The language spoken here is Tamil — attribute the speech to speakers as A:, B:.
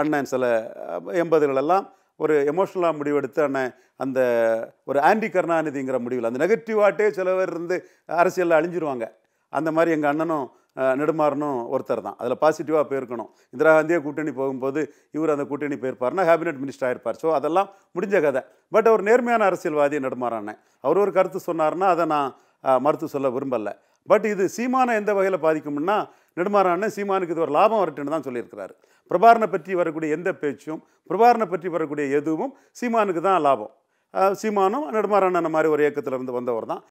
A: அண்ணன் சில எண்பதுகளெல்லாம் ஒரு எமோஷ்னலாக முடிவெடுத்து அண்ணன் அந்த ஒரு ஆன்டி கருணாநிதிங்கிற முடிவில் அந்த நெகட்டிவாட்டே சில பேர் இருந்து அரசியலில் அழிஞ்சிருவாங்க அந்த மாதிரி எங்கள் அண்ணனும் நெடுமாறனும் ஒருத்தர் தான் அதில் பாசிட்டிவாக போயிருக்கணும் இந்திரா காந்தியே கூட்டணி போகும்போது இவர் அந்த கூட்டணி போயிருப்பார்னா கேபினெட் மினிஸ்டர் ஆயிருப்பார் ஸோ அதெல்லாம் முடிஞ்ச கதை பட் அவர் நேர்மையான அரசியல்வாதி நெடுமாறானே அவர் ஒரு கருத்து சொன்னார்னா அதை நான் மறுத்து சொல்ல விரும்பலை பட் இது சீமானம் எந்த வகையில் பாதிக்கும்னா நெடுமாறான சீமானுக்கு இது ஒரு லாபம் வரட்டுன்னு தான் சொல்லியிருக்கிறாரு பிரபாரனை பற்றி வரக்கூடிய எந்த பேச்சும் பிரபாரனை பற்றி வரக்கூடிய எதுவும் சீமானுக்கு தான் லாபம் சீமானும் நெடுமாறான மாதிரி ஒரு இயக்கத்தில் இருந்து வந்தவர் தான்